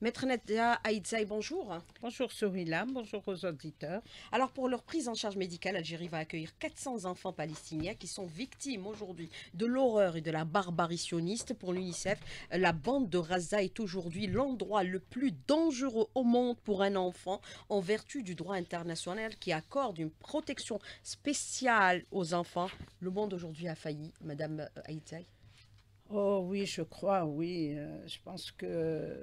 Maître Nadia Aïdzaï, bonjour. Bonjour Sourila, bonjour aux auditeurs. Alors pour leur prise en charge médicale, Algérie va accueillir 400 enfants palestiniens qui sont victimes aujourd'hui de l'horreur et de la barbarie sioniste. Pour l'UNICEF, la bande de Raza est aujourd'hui l'endroit le plus dangereux au monde pour un enfant en vertu du droit international qui accorde une protection spéciale aux enfants. Le monde aujourd'hui a failli, Madame Aïdzaï. Oh oui, je crois, oui. Euh, je pense qu'on euh,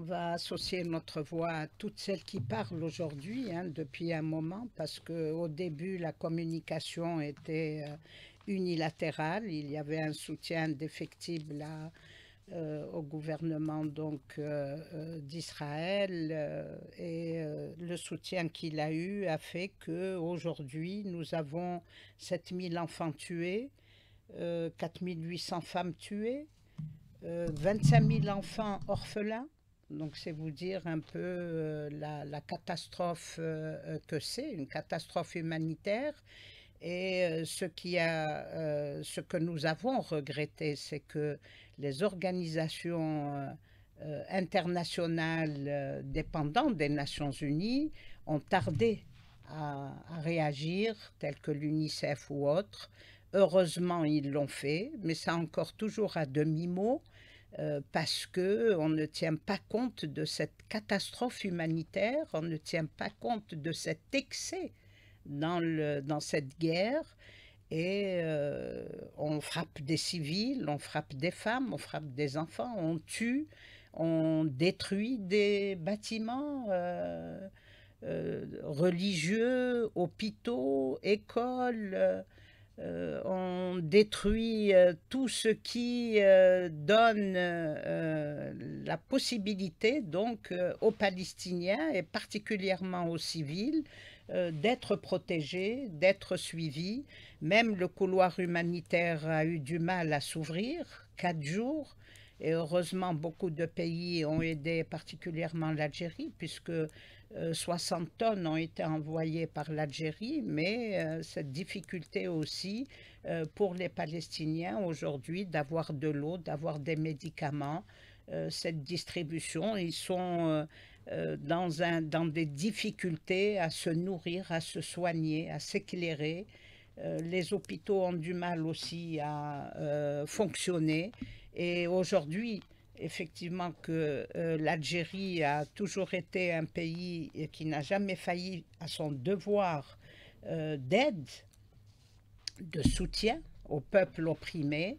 va associer notre voix à toutes celles qui parlent aujourd'hui, hein, depuis un moment, parce qu'au début, la communication était euh, unilatérale. Il y avait un soutien défectible au gouvernement donc d'Israël et le soutien qu'il a eu a fait que aujourd'hui nous avons 7000 enfants tués 4 euh, 4800 femmes tuées, 25 euh, 000 enfants orphelins. Donc c'est vous dire un peu euh, la, catastrophe que c'est, une catastrophe humanitaire. Et ce, qui a, ce que nous avons regretté, c'est que les organisations internationales dépendantes des Nations Unies ont tardé à, à réagir, telles que l'UNICEF ou autres, Heureusement, ils l'ont fait, mais ça encore toujours à demi-mot, euh, parce que on ne tient pas compte de cette catastrophe humanitaire, on ne tient pas compte de cet excès dans, cette guerre, et euh, on frappe des civils, on frappe des femmes, on frappe des enfants, on tue, on détruit des bâtiments. Euh, religieux, hôpitaux, écoles, euh, on détruit euh, tout ce qui euh, donne la possibilité donc aux Palestiniens et particulièrement aux civils d'être protégés, d'être suivis. Même le couloir humanitaire a eu du mal à s'ouvrir, quatre jours. Et heureusement, beaucoup de pays ont aidé particulièrement l'Algérie, puisque 60 euh, tonnes ont été envoyées par l'Algérie, mais euh, cette difficulté aussi euh, pour les Palestiniens aujourd'hui d'avoir de l'eau, d'avoir des médicaments, cette distribution, ils sont dans, un, dans des difficultés à se nourrir, à se soigner, à s'éclairer. les hôpitaux ont du mal aussi à fonctionner. Et aujourd'hui, effectivement que euh, l'Algérie a toujours été un pays euh, qui n'a jamais failli à son devoir euh, d'aide, de soutien au peuple opprimé,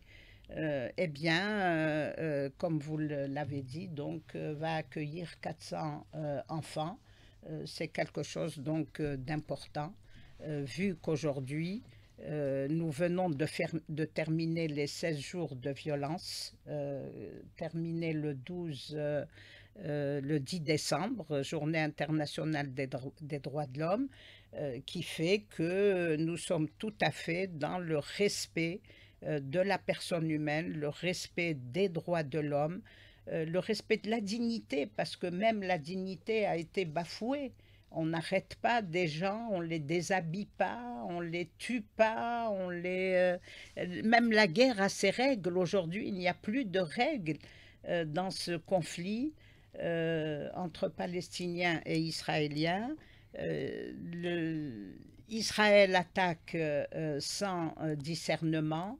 euh, eh bien, comme vous l'avez dit, donc, va accueillir 400 enfants. C'est quelque chose donc d'important, vu qu'aujourd'hui, euh, nous venons de, terminer les 16 jours de violence, euh, terminé le 12, euh, euh, le 10 décembre, journée internationale des droits de l'homme, qui fait que nous sommes tout à fait dans le respect de la personne humaine, le respect des droits de l'homme, le respect de la dignité, parce que même la dignité a été bafouée on n'arrête pas des gens, on les déshabille pas, on les tue pas, on les... Euh, euh, même la guerre a ses règles. Aujourd'hui, il n'y a plus de règles euh, dans ce conflit entre Palestiniens et Israéliens. Israël attaque sans discernement.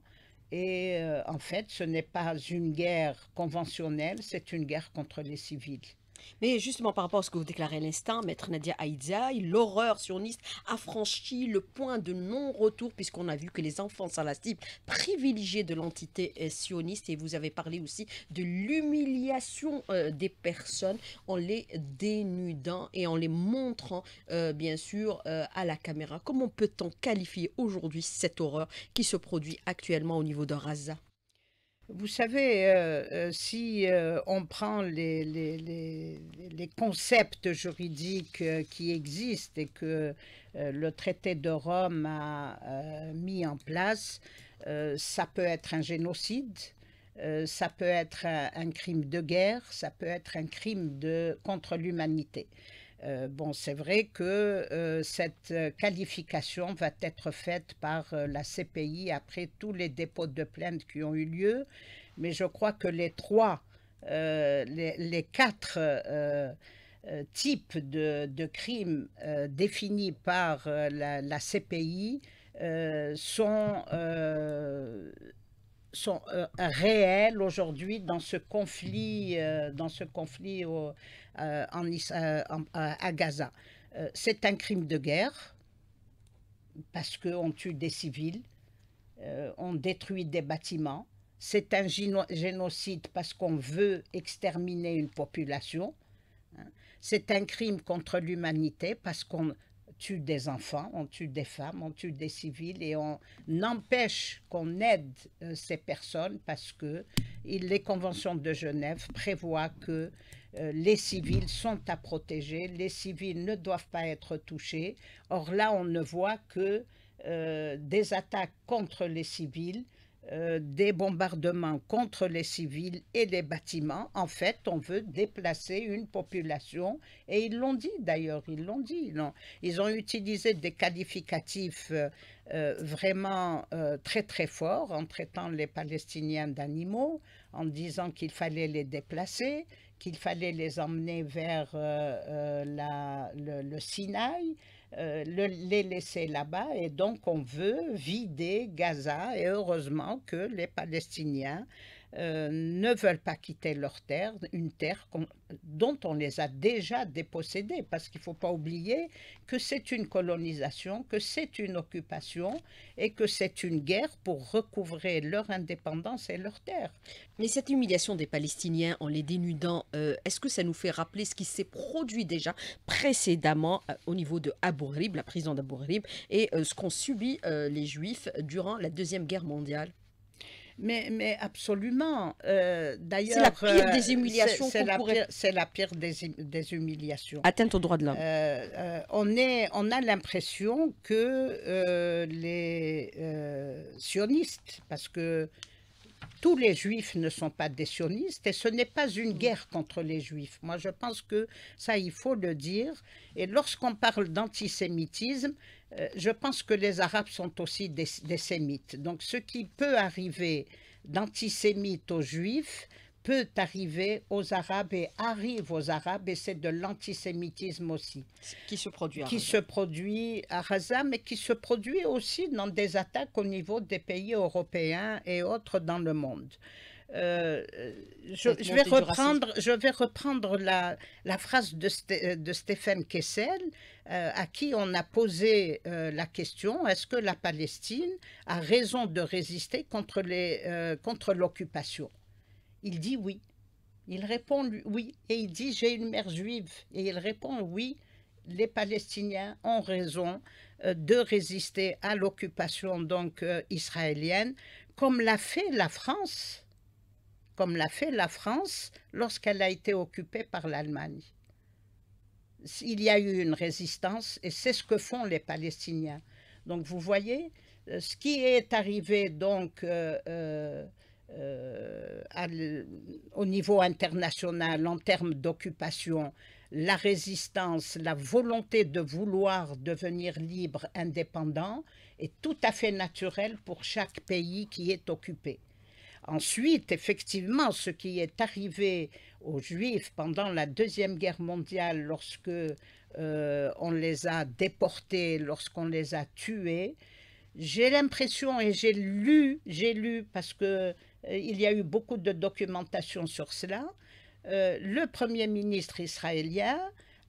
Et en fait, ce n'est pas une guerre conventionnelle, c'est une guerre contre les civils. Mais justement, par rapport à ce que vous déclarez à l'instant, Maître Nadia Aïdzaï, l'horreur sioniste a franchi le point de non-retour puisqu'on a vu que les enfants sont la cible privilégiée de l'entité euh, sioniste et vous avez parlé aussi de l'humiliation euh, des personnes en les dénudant et en les montrant, euh, bien sûr, à la caméra. Comment peut-on qualifier aujourd'hui cette horreur qui se produit actuellement au niveau de Raza vous savez, euh, euh, si euh, on prend les, concepts juridiques qui existent et que le traité de Rome a mis en place, ça peut être un génocide, ça peut être un, un, crime de guerre, ça peut être un crime de, contre l'humanité. Euh, bon, c'est vrai que euh, cette euh, qualification va être faite par la CPI après tous les dépôts de plaintes qui ont eu lieu, mais je crois que les trois, les, quatre types de, crimes définis par la, la, CPI sont sont euh, réels aujourd'hui dans ce conflit, euh, dans ce conflit euh, en, à Gaza. c'est un crime de guerre parce qu'on tue des civils, on détruit des bâtiments. C'est un génocide parce qu'on veut exterminer une population. Hein. C'est un crime contre l'humanité parce qu'on tue des enfants, on tue des femmes, on tue des civils et on empêche qu'on aide euh, ces personnes parce que les conventions de Genève prévoient que euh, les civils sont à protéger, les civils ne doivent pas être touchés. Or là, on ne voit que euh, des attaques contre les civils euh, des bombardements contre les civils et les bâtiments. En fait, on veut déplacer une population. Et ils l'ont dit d'ailleurs, ils l'ont dit. Ils ont, ils ont, utilisé des qualificatifs euh, euh, vraiment très très forts en traitant les Palestiniens d'animaux, en disant qu'il fallait les déplacer, qu'il fallait les emmener vers le, Sinaï euh, les laisser là-bas. Et donc, on veut vider Gaza. Et heureusement que les Palestiniens euh, ne veulent pas quitter leur terre, une terre dont on les a déjà dépossédés, parce qu'il ne faut pas oublier que c'est une colonisation, que c'est une occupation et que c'est une guerre pour recouvrer leur indépendance et leur terre. Mais cette humiliation des Palestiniens en les dénudant, euh, est-ce que ça nous fait rappeler ce qui s'est produit déjà précédemment euh, au niveau de Abu Ghraib, la prison d'Abu Ghraib, et ce qu'ont subi les Juifs durant la Deuxième Guerre mondiale mais, absolument. Euh, d'ailleurs, euh, c'est la pire des humiliations. C'est la, pire des, humiliations. Atteinte aux droits de l'homme. Euh, on, est, on a l'impression que les sionistes, parce que tous les juifs ne sont pas des sionistes et ce n'est pas une mm. guerre contre les juifs. Moi, je pense que ça, il faut le dire. Et lorsqu'on parle d'antisémitisme, euh, je pense que les Arabes sont aussi des, sémites. Donc ce qui peut arriver d'antisémite aux Juifs peut arriver aux Arabes et arrive aux Arabes et c'est de l'antisémitisme aussi. Qui se produit à Qui se produit à Gaza mais qui se produit aussi dans des attaques au niveau des pays européens et autres dans le monde. Euh, euh, je, vais reprendre, je vais reprendre la, phrase de, Stéphane Kessel, euh, à qui on a posé la question est-ce que la Palestine a raison de résister contre, les, contre l'occupation Il dit oui. Il répond oui. Et il dit j'ai une mère juive. Et il répond oui. Les Palestiniens ont raison de résister à l'occupation donc israélienne, comme l'a fait la France comme l'a fait la France lorsqu'elle a été occupée par l'Allemagne. Il y a eu une résistance et c'est ce que font les Palestiniens. Donc vous voyez, euh, ce qui est arrivé donc euh, euh, au niveau international en termes d'occupation, la résistance, la volonté de vouloir devenir libre, indépendant, est tout à fait naturel pour chaque pays qui est occupé. Ensuite, effectivement, ce qui est arrivé aux Juifs pendant la Deuxième Guerre mondiale, lorsque euh, on les a déportés, lorsqu'on les a tués, j'ai l'impression et j'ai lu, j'ai lu parce qu'il euh, y a eu beaucoup de documentation sur cela. Euh, le premier ministre israélien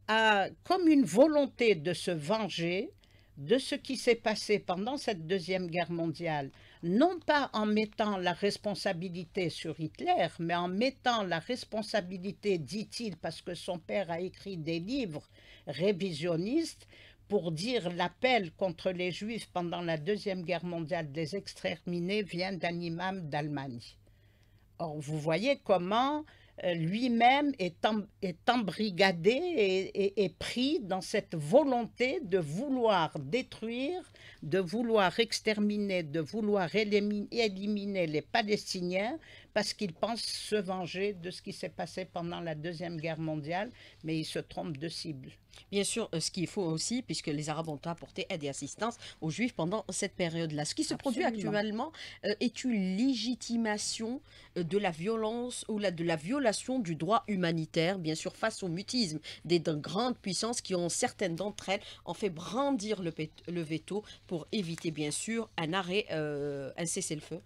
a comme une volonté de se venger de ce qui s'est passé pendant cette deuxième guerre mondiale non pas en mettant la responsabilité sur Hitler, mais en mettant la responsabilité, dit-il, parce que son père a écrit des livres révisionnistes, pour dire l'appel contre les Juifs pendant la Deuxième Guerre mondiale des exterminés vient d'un imam d'Allemagne. Or, vous voyez comment euh, lui-même est, embrigadé et, pris dans cette volonté de vouloir détruire, de vouloir exterminer, de vouloir éliminer les Palestiniens parce qu'ils pensent se venger de ce qui s'est passé pendant la Deuxième Guerre mondiale, mais ils se trompent de cible. Bien sûr, euh, ce qu'il faut aussi, puisque les Arabes ont apporté aide et assistance aux Juifs pendant cette période-là. Ce qui se produit actuellement euh, est une légitimation euh, de la violence ou de la violation du droit humanitaire, bien sûr, face au mutisme des grandes puissances qui ont, certaines d'entre elles, en fait brandir le, veto pour éviter, bien sûr, un arrêt, un cessez-le-feu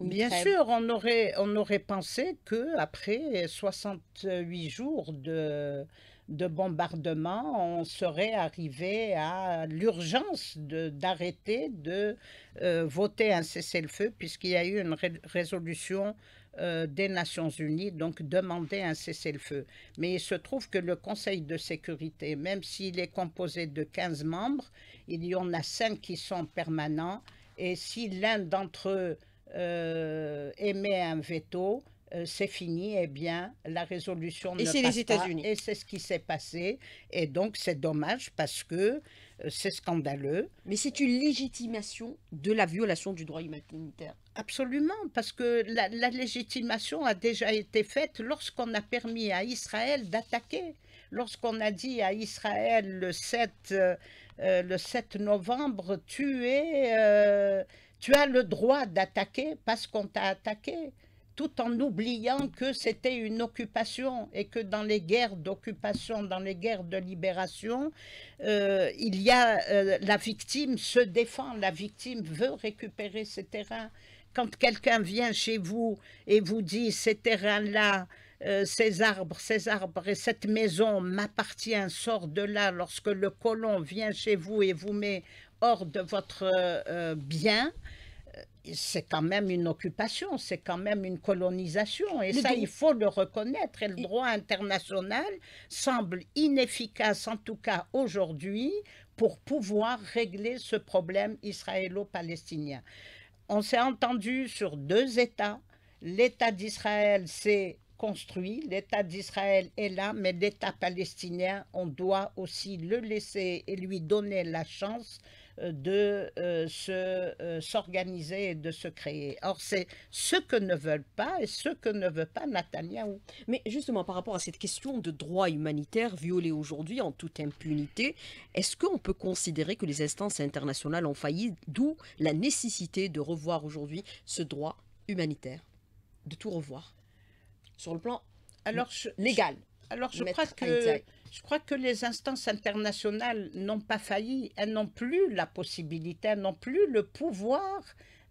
Bien sûr, on aurait, on aurait pensé que après 68 jours de, de bombardement, on serait arrivé à l'urgence d'arrêter de, euh, voter un cessez-le-feu, puisqu'il y a eu une résolution euh, des Nations Unies, donc demander un cessez-le-feu. Mais il se trouve que le Conseil de sécurité, même s'il est composé de 15 membres, il y en a 5 qui sont permanents, et si l'un d'entre eux euh, émet un veto, euh, c'est fini, et eh bien, la résolution et c'est les États-Unis. et c'est ce qui s'est passé. Et donc, c'est dommage parce que euh, c'est scandaleux. Mais c'est une légitimation de la violation du droit humanitaire. Absolument, parce que la, légitimation a déjà été faite lorsqu'on a permis à Israël d'attaquer. Lorsqu'on a dit à Israël le 7, novembre, le 7 novembre, tuer... Tu as le droit d'attaquer parce qu'on t'a attaqué, tout en oubliant que c'était une occupation et que dans les guerres d'occupation, dans les guerres de libération, euh, il y a euh, la victime se défend, la victime veut récupérer ses terrains. Quand quelqu'un vient chez vous et vous dit ces terrains-là, euh, ces arbres, ces arbres et cette maison m'appartient, sort de là lorsque le colon vient chez vous et vous met hors de votre euh, bien, euh, c'est quand même une occupation, c'est quand même une colonisation. Et ça, il faut le reconnaître. Et le droit international semble inefficace, en tout cas aujourd'hui, pour pouvoir régler ce problème israélo-palestinien. On s'est entendu sur deux États. L'État d'Israël s'est construit, l'État d'Israël est là, mais l'État palestinien, on doit aussi le laisser et lui donner la chance de euh, se euh, s'organiser et de se créer. Or, c'est ce que ne veulent pas et ce que ne veut pas Netanyahou. Mais justement, par rapport à cette question de droit humanitaire violé aujourd'hui en toute impunité, est-ce qu'on peut considérer que les instances internationales ont failli, d'où la nécessité de revoir aujourd'hui ce droit humanitaire, de tout revoir sur le plan alors, légal Alors, je crois que je crois que les instances internationales n'ont pas failli, elles n'ont plus la possibilité, elles n'ont plus le pouvoir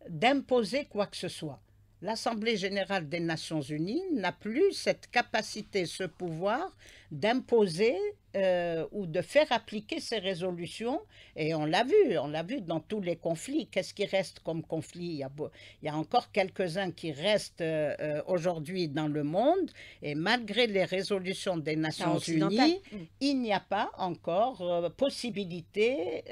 d'imposer quoi que ce soit. L'Assemblée générale des Nations unies n'a plus cette capacité, ce pouvoir d'imposer euh, ou de faire appliquer ces résolutions. Et on l'a vu, on l'a vu dans tous les conflits. Qu'est-ce qui reste comme conflit il y, a, il a encore quelques-uns qui restent euh, euh, aujourd'hui dans le monde. Et malgré les résolutions des ah, Nations Unies, mm. il n'y a pas encore possibilité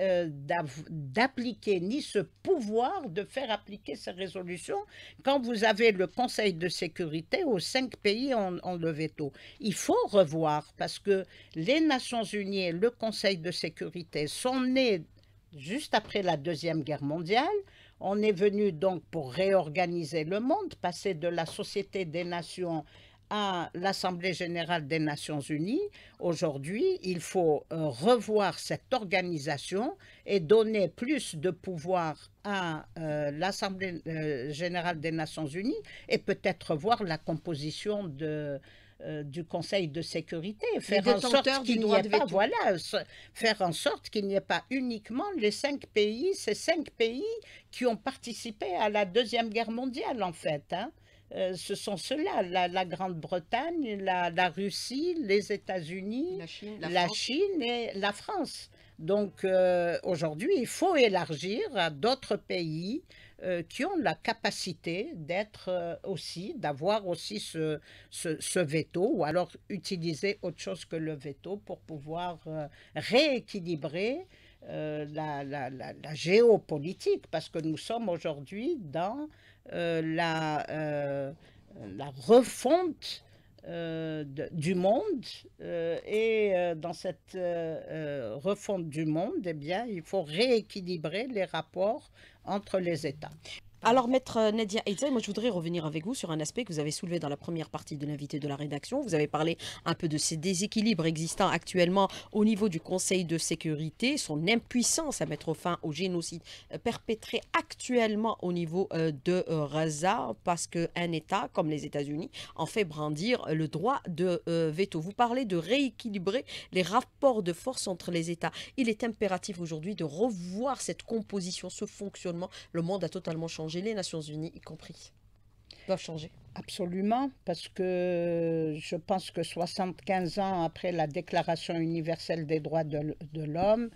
d'appliquer ni ce pouvoir de faire appliquer ces résolutions quand vous avez le Conseil de sécurité aux cinq pays en levé le veto. Il faut revoir parce que les Nations Nations Unies et le Conseil de sécurité sont nés juste après la Deuxième Guerre mondiale. On est venu donc pour réorganiser le monde, passer de la Société des Nations à l'Assemblée générale des Nations unies, aujourd'hui, il faut euh, revoir cette organisation et donner plus de pouvoir à euh, l'Assemblée euh, générale des Nations unies et peut-être voir la composition de, euh, du Conseil de sécurité, faire en sorte qu'il n'y ait pas, voilà, faire en sorte qu'il n'y ait pas uniquement les cinq pays, ces cinq pays qui ont participé à la deuxième guerre mondiale en fait. Hein. Euh, ce sont ceux-là, la, Grande-Bretagne, la, Russie, les États-Unis, la, Chine, et la France. Donc euh, aujourd'hui, il faut élargir à d'autres pays euh, qui ont la capacité d'être euh, aussi, d'avoir aussi ce, veto, ou alors utiliser autre chose que le veto pour pouvoir euh, rééquilibrer la, la, la, géopolitique, parce que nous sommes aujourd'hui dans la, refonte euh, du monde euh, et euh, dans cette refonte du monde, eh bien, il faut rééquilibrer les rapports entre les États. Alors, maître euh, Nadia Eitzai, moi je voudrais revenir avec vous sur un aspect que vous avez soulevé dans la première partie de l'invité de la rédaction. Vous avez parlé un peu de ces déséquilibres existants actuellement au niveau du Conseil de sécurité, son impuissance à mettre fin au génocide euh, perpétré actuellement au niveau euh, de Gaza, parce qu'un État, comme les États-Unis, en fait brandir le droit de veto. Vous parlez de rééquilibrer les rapports de force entre les États. Il est impératif aujourd'hui de revoir cette composition, ce fonctionnement. Le monde a totalement changé les Nations Unies y compris, doivent changer. Absolument, parce que je pense que 75 ans après la Déclaration universelle des droits de, l'homme,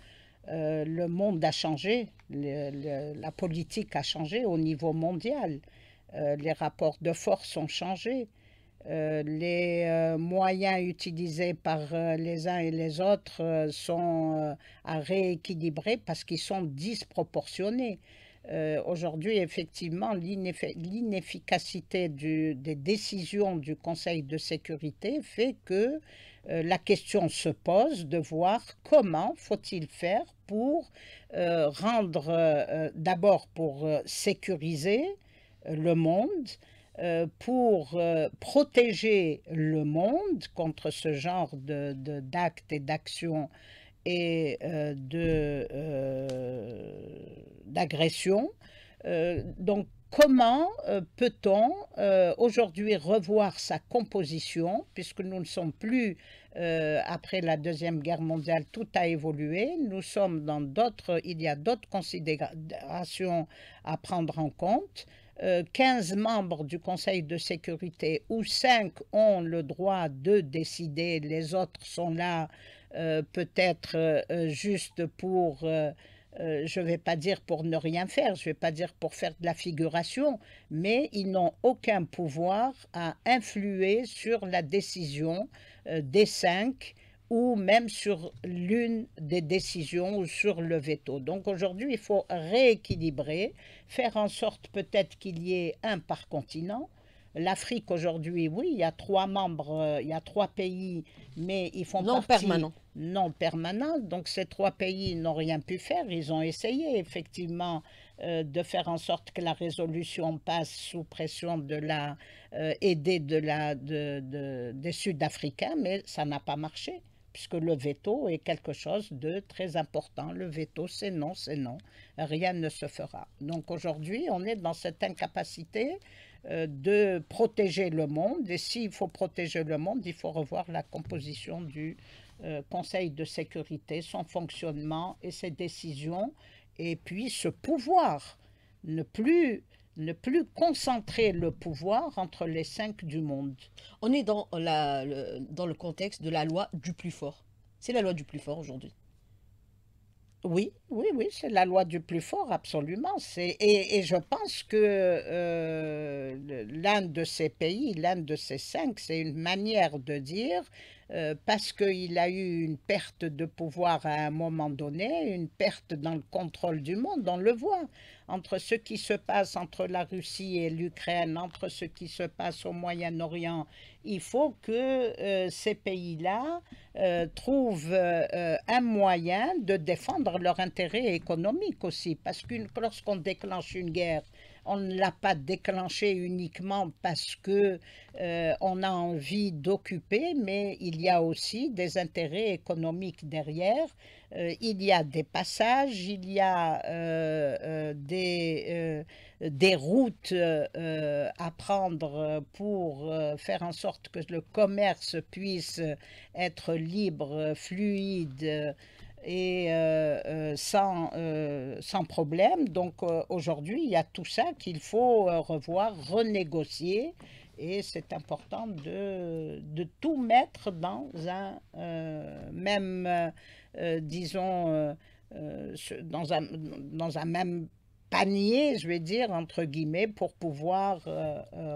euh, le monde a changé, la politique a changé au niveau mondial, euh, les rapports de force ont changé, euh, les moyens utilisés par les uns et les autres sont à rééquilibrer parce qu'ils sont disproportionnés. Euh, aujourd'hui, effectivement, l'inefficacité des décisions du Conseil de sécurité fait que euh, la question se pose de voir comment faut-il faire pour euh, rendre, d'abord pour sécuriser le monde, pour protéger le monde contre ce genre d'actes de, et d'actions et de, d'agression. Euh, donc comment euh, peut-on euh, aujourd'hui revoir sa composition, puisque nous ne sommes plus, après la Deuxième Guerre mondiale, tout a évolué, nous sommes dans d'autres, il y a d'autres considérations à prendre en compte. Euh, 15 membres du Conseil de sécurité ou 5 ont le droit de décider, les autres sont là peut-être juste pour euh, je ne vais pas dire pour ne rien faire, je ne vais pas dire pour faire de la figuration, mais ils n'ont aucun pouvoir à influer sur la décision euh, des cinq ou même sur l'une des décisions ou sur le veto. Donc aujourd'hui, il faut rééquilibrer, faire en sorte peut-être qu'il y ait un par continent, L'Afrique aujourd'hui, oui, il y a trois membres, euh, il y a trois pays, mais ils font non permanent. non permanent. Donc ces trois pays n'ont rien pu faire. Ils ont essayé effectivement euh, de faire en sorte que la résolution passe sous pression de la euh, de la des Sud-Africains, mais ça n'a pas marché puisque le veto est quelque chose de très important. Le veto, c'est non, c'est non. Rien ne se fera. Donc aujourd'hui, on est dans cette incapacité euh, de protéger le monde. Et s'il faut protéger le monde, il faut revoir la composition du euh, Conseil de sécurité, son fonctionnement et ses décisions, et puis ce pouvoir, ne plus ne plus concentrer le pouvoir entre les cinq du monde. On est dans, la, dans le contexte de la loi du plus fort. C'est la loi du plus fort aujourd'hui. Oui, oui, oui, c'est la loi du plus fort, absolument. Et, je pense que euh, l'un de ces pays, l'un de ces cinq, c'est une manière de dire euh, parce qu'il a eu une perte de pouvoir à un moment donné, une perte dans le contrôle du monde, on le voit, entre ce qui se passe entre la Russie et l'Ukraine, entre ce qui se passe au Moyen-Orient, il faut que euh, ces pays-là euh, trouvent un moyen de défendre leur intérêt économique aussi, parce que lorsqu'on déclenche une guerre, on ne l'a pas déclenché uniquement parce que euh, on a envie d'occuper, mais il y a aussi des intérêts économiques derrière. Euh, il y a des passages, il y a euh, des, des routes à prendre pour faire en sorte que le commerce puisse être libre, fluide et euh, euh, sans, euh, sans, problème. Donc aujourd'hui, il y a tout ça qu'il faut revoir, renégocier. Et c'est important de, de, tout mettre dans un même, disons, dans, un, dans un même panier, je vais dire, entre guillemets, pour pouvoir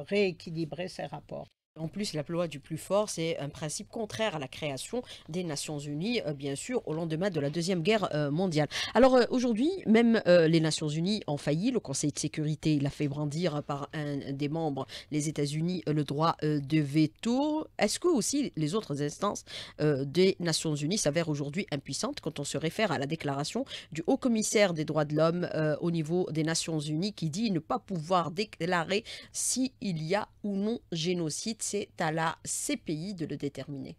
rééquilibrer ces rapports. En plus, la loi du plus fort, c'est un principe contraire à la création des Nations Unies, euh, bien sûr, au lendemain de la Deuxième Guerre euh, mondiale. Alors euh, aujourd'hui, même les Nations Unies ont failli. Le Conseil de sécurité l'a fait brandir par un des membres, les États-Unis, le droit de veto. Est-ce que aussi les autres instances des Nations Unies s'avèrent aujourd'hui impuissantes quand on se réfère à la déclaration du haut commissaire des droits de l'homme au niveau des Nations Unies qui dit ne pas pouvoir déclarer s'il y a ou non génocide c'est à la CPI de le déterminer.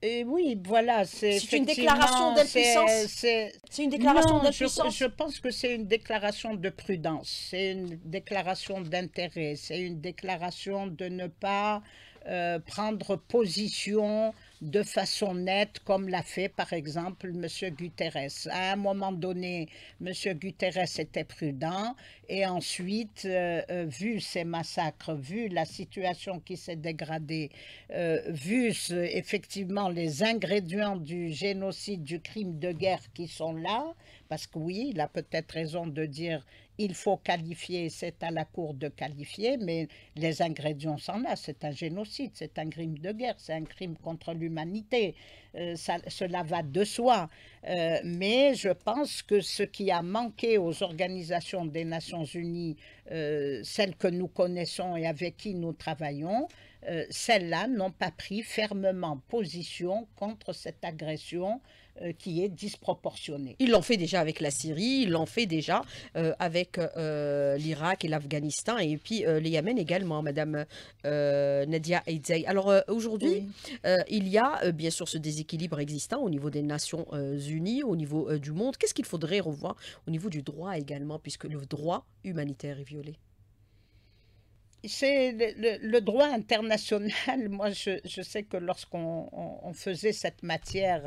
Et oui, voilà, c'est une déclaration d'impuissance. C'est une déclaration d'impuissance. Je, pense que c'est une déclaration de prudence, c'est une déclaration d'intérêt, c'est une déclaration de ne pas euh, prendre position de façon nette, comme l'a fait par exemple M. Guterres. À un moment donné, M. Guterres était prudent et ensuite, euh, euh, vu ces massacres, vu la situation qui s'est dégradée, euh, vu effectivement les ingrédients du génocide, du crime de guerre qui sont là, parce que oui, il a peut-être raison de dire il faut qualifier, c'est à la Cour de qualifier, mais les ingrédients sont là. C'est un génocide, c'est un crime de guerre, c'est un crime contre l'humanité. Euh, cela va de soi. Euh, mais je pense que ce qui a manqué aux organisations des Nations Unies, euh, celles que nous connaissons et avec qui nous travaillons, euh, celles-là n'ont pas pris fermement position contre cette agression euh, qui est disproportionnée. Ils l'ont fait déjà avec la Syrie, ils l'ont fait déjà euh, avec l'Irak et l'Afghanistan et puis le Yémen également, Madame Nadia Eidzey. Alors aujourd'hui, il y a bien sûr ce déséquilibre existant au niveau des Nations Unies, au niveau du monde. Qu'est-ce qu'il faudrait revoir au niveau du droit également, puisque le droit humanitaire est violé c'est le, droit international. Moi, je, sais que lorsqu'on faisait cette matière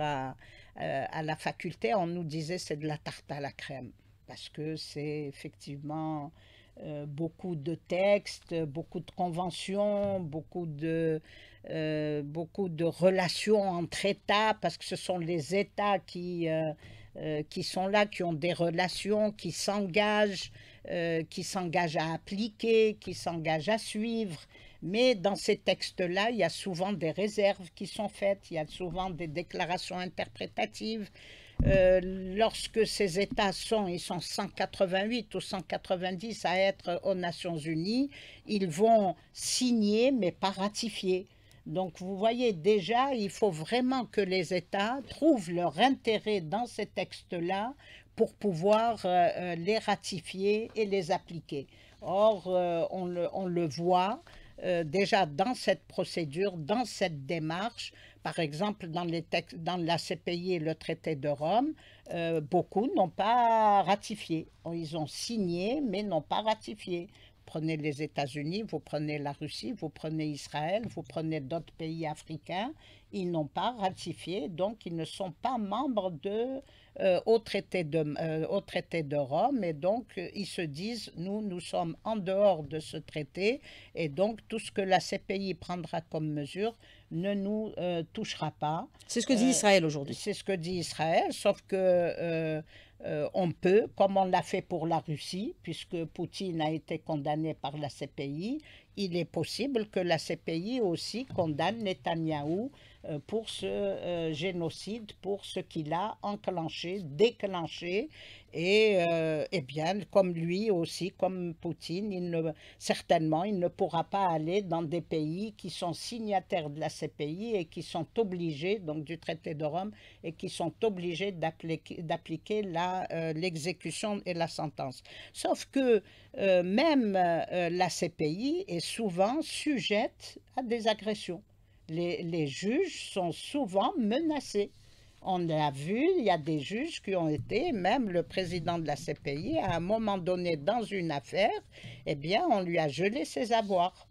euh, à, la faculté, on nous disait c'est de la tarte à la crème, parce que c'est effectivement euh, beaucoup de textes, beaucoup de conventions, beaucoup de, euh, beaucoup de relations entre États, parce que ce sont les États qui, qui sont là, qui ont des relations, qui s'engagent. Euh, qui s'engagent à appliquer, qui s'engagent à suivre. Mais dans ces textes-là, il y a souvent des réserves qui sont faites, il y a souvent des déclarations interprétatives. Euh, lorsque ces États sont, ils sont 188 ou 190 à être aux Nations Unies, ils vont signer mais pas ratifier. Donc vous voyez déjà, il faut vraiment que les États trouvent leur intérêt dans ces textes-là pour pouvoir euh, euh, les ratifier et les appliquer. Or, euh, on, le, voit déjà dans cette procédure, dans cette démarche, par exemple dans, dans la CPI et le traité de Rome, beaucoup n'ont pas ratifié. Ils ont signé, mais n'ont pas ratifié prenez les États-Unis, vous prenez la Russie, vous prenez Israël, vous prenez d'autres pays africains, ils n'ont pas ratifié, donc ils ne sont pas membres de, euh, au, traité de, euh, au traité Rome, et donc euh, ils se disent, nous, nous sommes en dehors de ce traité, et donc tout ce que la CPI prendra comme mesure ne nous touchera pas. C'est ce que dit Israël aujourd'hui. C'est ce que dit Israël, sauf que euh, on peut, comme on l'a fait pour la Russie, puisque Poutine a été condamné par la CPI, il est possible que la CPI aussi condamne Netanyahou euh, pour ce euh, génocide, pour ce qu'il a enclenché, déclenché. Et, euh, eh bien, comme lui aussi, comme Poutine, il certainement, il ne pourra pas aller dans des pays qui sont signataires de la CPI et qui sont obligés, donc du traité de Rome, et qui sont obligés d'appliquer l'exécution et la sentence. Sauf que même la CPI est souvent sujette à des agressions les, juges sont souvent menacés. On a vu, il y a des juges qui ont été, même le président de la CPI, à un moment donné dans une affaire, eh bien, on lui a gelé ses avoirs.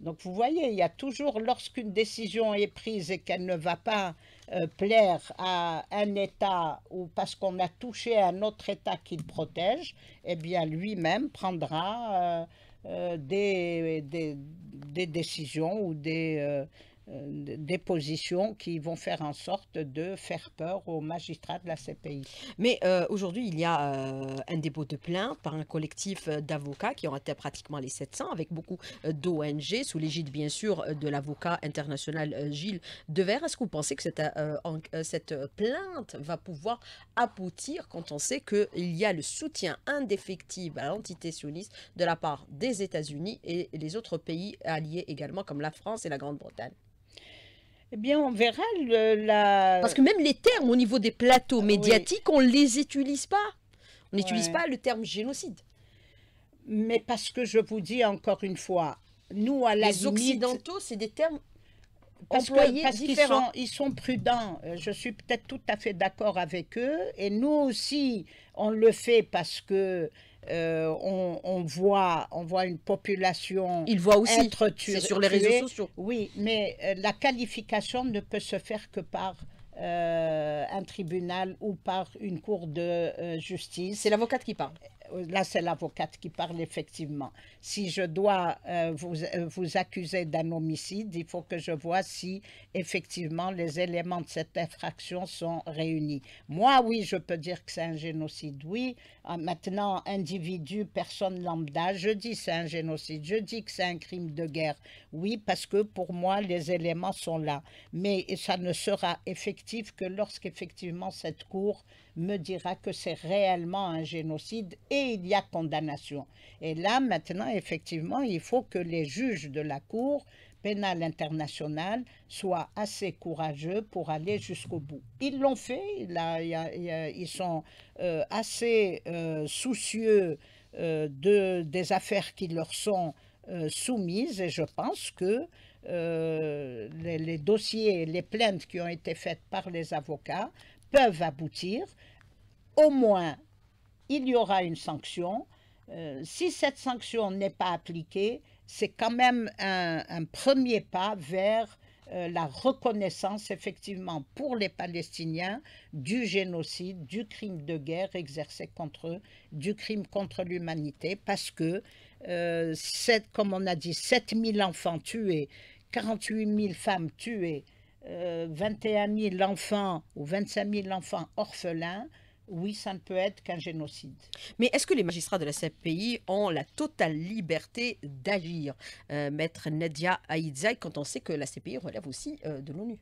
Donc vous voyez, il y a toujours, lorsqu'une décision est prise et qu'elle ne va pas euh, plaire à un État ou parce qu'on a touché à un autre État qu'il protège, eh bien lui-même prendra euh, euh, des, décisions ou des, euh, des positions qui vont faire en sorte de faire peur aux magistrats de la CPI. Mais euh, aujourd'hui, il y a euh, un dépôt de plainte par un collectif d'avocats qui ont été pratiquement les 700 avec beaucoup d'ONG, sous l'égide bien sûr de l'avocat international Gilles Devers. Est-ce que vous pensez que cette, cette plainte va pouvoir aboutir quand on sait qu'il y a le soutien indéfectible à l'entité sioniste de la part des États-Unis et les autres pays alliés également comme la France et la Grande-Bretagne eh bien, on verra la... Parce que même les termes au niveau des plateaux ah médiatiques, on ne les utilise pas. On n'utilise pas le terme génocide. Mais parce que je vous dis encore une fois, nous, à la Les occidentaux, c'est des termes parce employés différents. ils sont prudents. Euh, je suis peut-être tout à fait d'accord avec eux. Et nous aussi, on le fait parce que euh, on, voit, on voit une population Il voit aussi, c'est sur les réseaux sociaux. Oui, mais euh, la qualification ne peut se faire que par euh, un tribunal ou par une cour de justice. C'est l'avocate qui parle. Euh, là c'est l'avocate qui parle effectivement, si je dois euh, vous, euh, vous accuser d'un homicide, il faut que je vois si effectivement les éléments de cette infraction sont réunis. Moi, oui, je peux dire que c'est un génocide, oui. maintenant, individu, personne lambda, je dis c'est un génocide, je dis que c'est un crime de guerre, oui, parce que pour moi, les éléments sont là. Mais ça ne sera effectif que lorsqu'effectivement cette Cour me dira que c'est réellement un génocide et il y a condamnation. Et là, maintenant, effectivement, il faut que les juges de la Cour pénale internationale soient assez courageux pour aller jusqu'au bout. Ils l'ont fait, là, ils sont euh, assez euh, soucieux euh, de, des affaires qui leur sont soumises et je pense que les, les dossiers, les plaintes qui ont été faites par les avocats peuvent aboutir au moins il y aura une sanction. Euh, si cette sanction n'est pas appliquée, c'est quand même un, premier pas vers euh, la reconnaissance effectivement pour les Palestiniens du génocide, du crime de guerre exercé contre eux, du crime contre l'humanité, parce que, euh, comme on a dit, 7000 enfants tués, 48 000 femmes tuées, 21 000 enfants ou 25 000 enfants orphelins, oui, ça ne peut être qu'un génocide. Mais est-ce que les magistrats de la CPI ont la totale liberté d'agir euh, Maître Nadia Aïdzaï, quand on sait que la CPI relève aussi euh, de l'ONU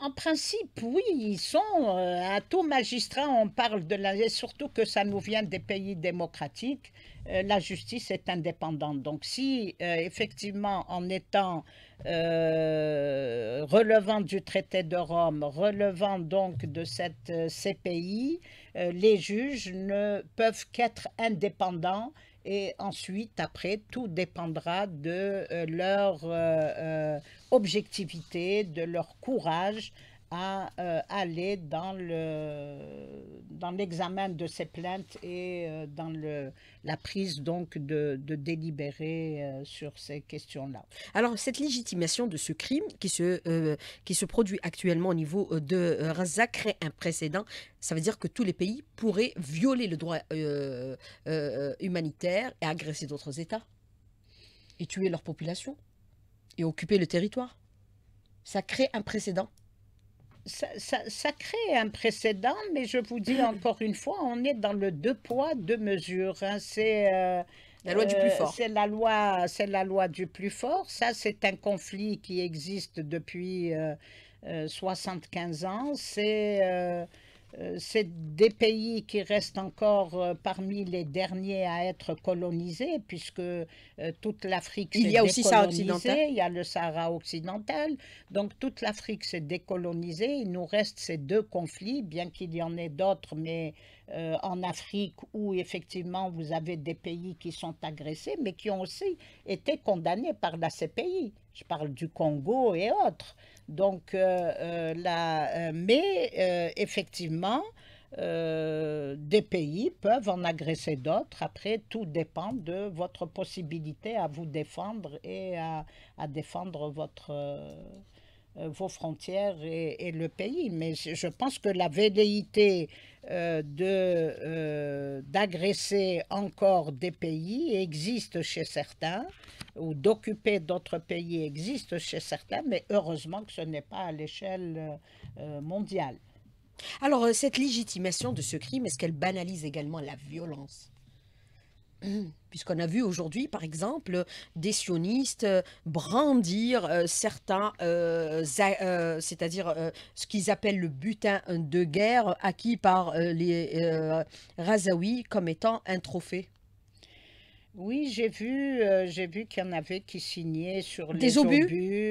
en principe, oui, ils sont, euh, à tout magistrat, on parle de la... Et surtout que ça nous vient des pays démocratiques, euh, la justice est indépendante. Donc si, euh, effectivement, en étant relevant du traité de Rome, relevant donc de cette CPI, les juges ne peuvent qu'être indépendants et ensuite, après, tout dépendra de euh, leur euh, euh, objectivité, de leur courage, à euh, aller dans le dans l'examen de ces plaintes et euh, dans le la prise donc de, de délibérer euh, sur ces questions-là. Alors cette légitimation de ce crime qui se qui se produit actuellement au niveau de Raza crée un précédent. Ça veut dire que tous les pays pourraient violer le droit humanitaire et agresser d'autres États et tuer leur population et occuper le territoire. Ça crée un précédent ça, crée un précédent, mais je vous dis encore une fois, on est dans le deux poids, deux mesures. Hein. C'est euh, la loi du plus euh, fort. C'est la loi, du plus fort. Ça, c'est un conflit qui existe depuis 75 euh, ans. C'est euh, c'est des pays qui restent encore euh, parmi les derniers à être colonisés, puisque euh, toute l'Afrique s'est Il y a aussi Il y a le Sahara occidental. Donc toute l'Afrique s'est décolonisée. Il nous reste ces deux conflits, bien qu'il y en ait d'autres, mais euh, en Afrique où effectivement vous avez des pays qui sont agressés, mais qui ont aussi été condamnés par la CPI. Je parle du Congo et autres. Donc, euh, euh, mais effectivement, des pays peuvent en agresser d'autres. Après, tout dépend de votre possibilité à vous défendre et à, à défendre votre, euh, vos frontières et, le pays. Mais je pense que la velléité euh, euh, d'agresser encore des pays existe chez certains, ou d'occuper d'autres pays existe chez certains, mais heureusement que ce n'est pas à l'échelle mondiale. Alors, cette légitimation de ce crime, est-ce qu'elle banalise également la violence puisqu'on a vu aujourd'hui, par exemple, des sionistes euh, brandir euh, certains, euh, c'est-à-dire ce qu'ils appellent le butin de guerre acquis par les Razaouis comme étant un trophée. Oui, j'ai vu, euh, j'ai vu qu'il y en avait qui signaient sur les obus.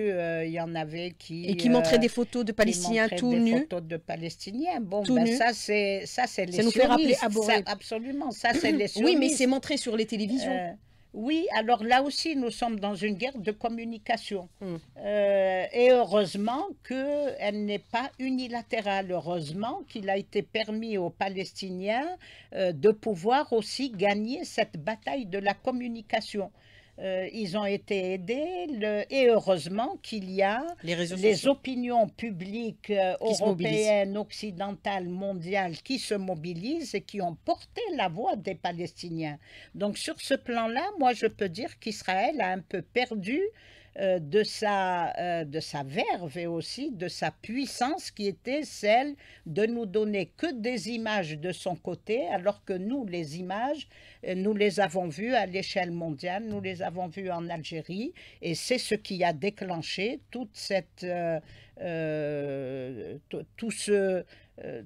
Euh, il y en avait qui et qui montraient euh, des photos de Palestiniens tout nus. Des photos de Palestiniens. Bon, ben, ça c'est ça les. Ça nous fait rappeler ça, Absolument, ça c'est les. Oui, mais c'est montré sur les télévisions. Oui, alors là aussi, nous sommes dans une guerre de communication. Mm. Euh, et heureusement qu'elle n'est pas unilatérale. Heureusement qu'il a été permis aux Palestiniens euh, de pouvoir aussi gagner cette bataille de la communication. Euh, ils ont été aidés et heureusement qu'il y a les, opinions publiques euh, européennes, occidentales, mondiales qui se mobilisent et qui ont porté la voix des Palestiniens. Donc sur ce plan-là, moi je peux dire qu'Israël a un peu perdu euh, euh, de, sa, verve et aussi de sa puissance qui était celle de nous donner que des images de son côté, alors que nous, les images, euh, nous les avons vues à l'échelle mondiale, nous les avons vues en Algérie, et c'est ce qui a déclenché toute cette, tout ce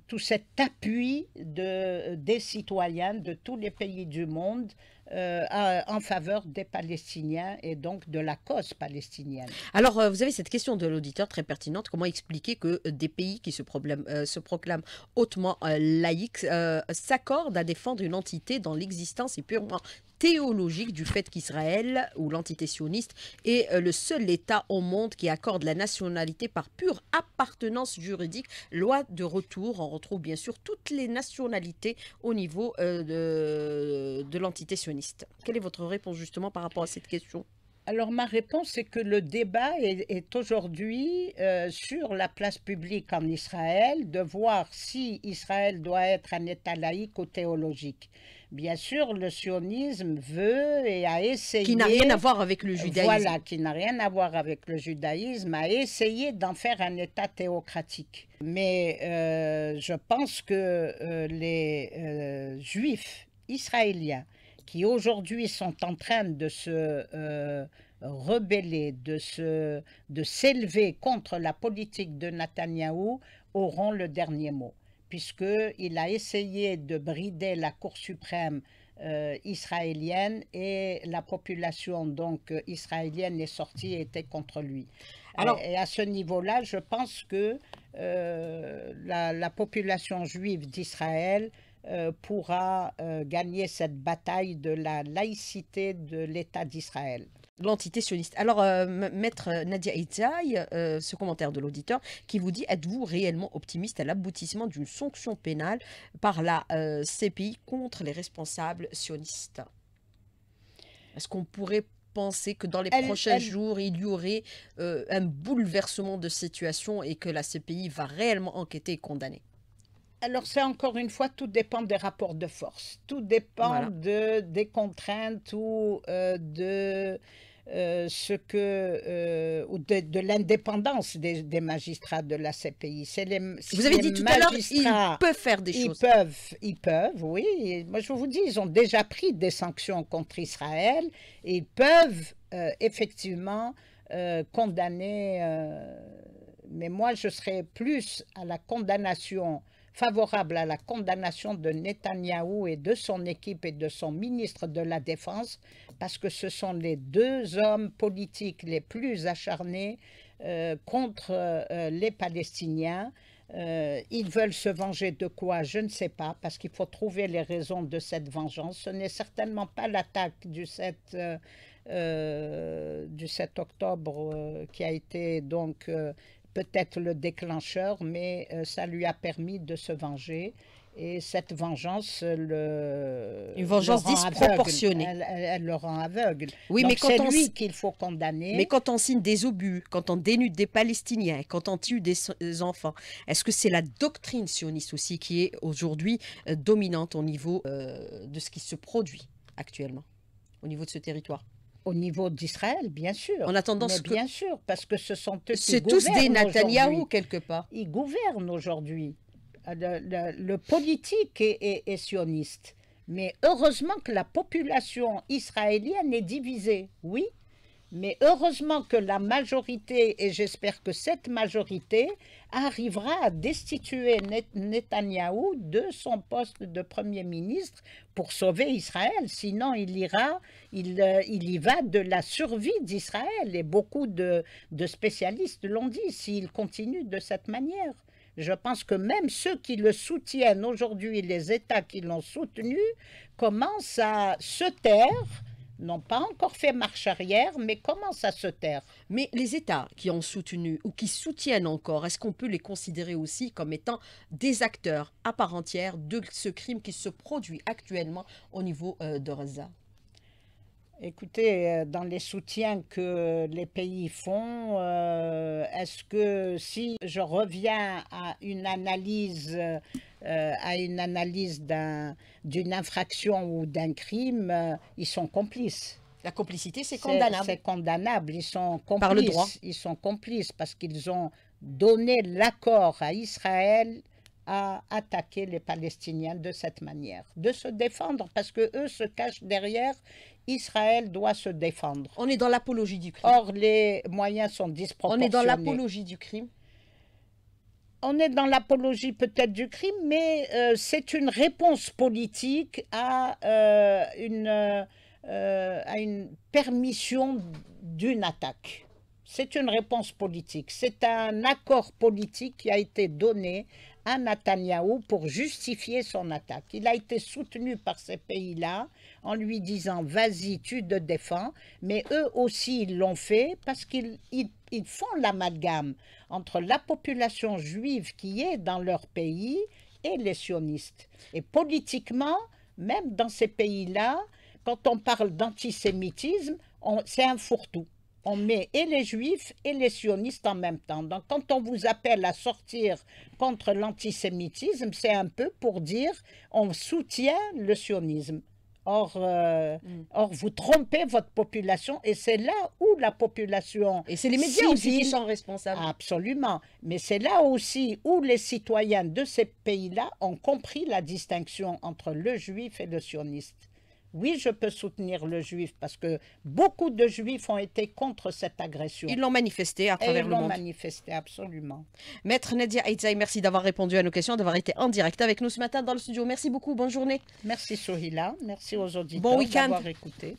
tout cet appui de, des citoyens de tous les pays du monde euh, en faveur des Palestiniens et donc de la cause palestinienne. Alors, euh, vous avez cette question de l'auditeur très pertinente. Comment expliquer que des pays qui se, euh, se proclament hautement laïcs s'accordent à défendre une entité dont l'existence est purement théologique du fait qu'Israël, ou l'entité sioniste, est euh, le seul État au monde qui accorde la nationalité par pure appartenance juridique. Loi de retour, on retrouve bien sûr toutes les nationalités au niveau euh, de, de l'entité sioniste. Quelle est votre réponse justement par rapport à cette question alors ma réponse est que le débat est, aujourd'hui euh, sur la place publique en Israël, de voir si Israël doit être un État laïque ou théologique. Bien sûr, le sionisme veut et a essayé... Qui n'a rien à voir avec le judaïsme. Voilà, qui n'a rien à voir avec le judaïsme, a essayé d'en faire un État théocratique. Mais euh, je pense que euh, les juifs israéliens qui aujourd'hui sont en train de se euh, rebeller, de se, de s'élever contre la politique de Netanyahou auront le dernier mot, puisque il a essayé de brider la Cour suprême euh, israélienne et la population donc israélienne est sortie et était contre lui. Alors, et à ce niveau-là, je pense que euh, la, la, population juive d'Israël euh, pourra euh, gagner cette bataille de la laïcité de l'État d'Israël l'entité sioniste. Alors, euh, maître Nadia Itzai, ce commentaire de l'auditeur qui vous dit Êtes-vous réellement optimiste à l'aboutissement d'une sanction pénale par la CPI contre les responsables sionistes Est-ce qu'on pourrait penser que dans les prochains jours, il y aurait un bouleversement de situation et que la CPI va réellement enquêter et condamner alors, c'est encore une fois, tout dépend des rapports de force, tout dépend de, des contraintes ou euh, de euh, ce que euh, ou de, l'indépendance des, magistrats de la CPI. Les, vous avez dit tout à l'heure, ils peuvent faire des choses. Ils peuvent, ils peuvent, oui. moi, je vous dis, ils ont déjà pris des sanctions contre Israël et ils peuvent effectivement condamner. mais moi, je serais plus à la condamnation favorable à la condamnation de Netanyahou et de son équipe et de son ministre de la Défense, parce que ce sont les deux hommes politiques les plus acharnés euh, contre euh, euh, les Palestiniens. ils veulent se venger de quoi Je ne sais pas, parce qu'il faut trouver les raisons de cette vengeance. Ce n'est certainement pas l'attaque du 7, du 7 octobre qui a été donc peut-être le déclencheur, mais euh, ça lui a permis de se venger. Et cette vengeance le une vengeance disproportionnée. Elle, le rend aveugle. Oui, mais quand on qu'il faut condamner. Mais quand on signe des obus, quand on dénude des Palestiniens, quand on tue des, enfants, est-ce que c'est la doctrine sioniste aussi qui est aujourd'hui euh, dominante au niveau euh, de ce qui se produit actuellement, au niveau de ce territoire au niveau d'Israël, bien sûr. En attendant bien sûr, parce que ce sont eux C'est tous des Netanyahou, quelque part. Ils gouvernent aujourd'hui. Euh, le, politique est sioniste. Mais heureusement que la population israélienne est divisée, oui, mais heureusement que la majorité, et j'espère que cette majorité, arrivera à destituer Netanyahou de son poste de Premier ministre pour sauver Israël. Sinon, il euh, y va de la survie d'Israël. Et beaucoup de spécialistes l'ont dit, s'il continue de cette manière. Je pense que même ceux qui le soutiennent aujourd'hui, les États qui l'ont soutenu, commencent à se taire n'ont pas encore fait marche arrière, mais commencent à se taire. Mais les États qui ont soutenu ou qui soutiennent encore, est-ce qu'on peut les considérer aussi comme étant des acteurs à part entière de ce crime qui se produit actuellement au niveau euh, de Reza Écoutez, euh, dans les soutiens que les pays font, euh, est-ce que si je reviens à une analyse euh, à une analyse d'une infraction ou d'un crime, euh, ils sont complices. La complicité, c'est condamnable. C'est condamnable. Ils sont complices. Par le droit. Ils sont complices parce qu'ils ont donné l'accord à Israël à attaquer les Palestiniens de cette manière, de se défendre, parce que eux se cachent derrière. Israël doit se défendre. On est dans l'apologie du crime. Or, les moyens sont disproportionnés. On est dans l'apologie du crime on est dans l'apologie peut-être du crime, mais euh, c'est une réponse politique à, euh, une, euh, à une permission d'une attaque. C'est une réponse politique. C'est un accord politique qui a été donné à Netanyahou pour justifier son attaque. Il a été soutenu par ces pays-là en lui disant « vas-y, tu te défends », mais eux aussi l'ont fait parce qu'ils font l'amalgame entre la population juive qui est dans leur pays et les sionistes. Et politiquement, même dans ces pays-là, quand on parle d'antisémitisme, c'est un fourre-tout on met et les juifs et les sionistes en même temps. Donc quand on vous appelle à sortir contre l'antisémitisme, c'est un peu pour dire on soutient le sionisme. Or, euh, mm. or, vous trompez votre population et c'est là où la population. Et c'est les médias aussi qui sont responsables. Absolument. Mais c'est là aussi où les citoyens de ces pays-là ont compris la distinction entre le juif et le sioniste oui, je peux soutenir le juif parce que beaucoup de juifs ont été contre cette agression. Ils l'ont manifesté à travers le monde. Ils l'ont manifesté, absolument. Maître Nadia Aitzaï, merci d'avoir répondu à nos questions, d'avoir été en direct avec nous ce matin dans le studio. Merci beaucoup, bonne journée. Merci Sohila, merci aux auditeurs bon d'avoir écouté.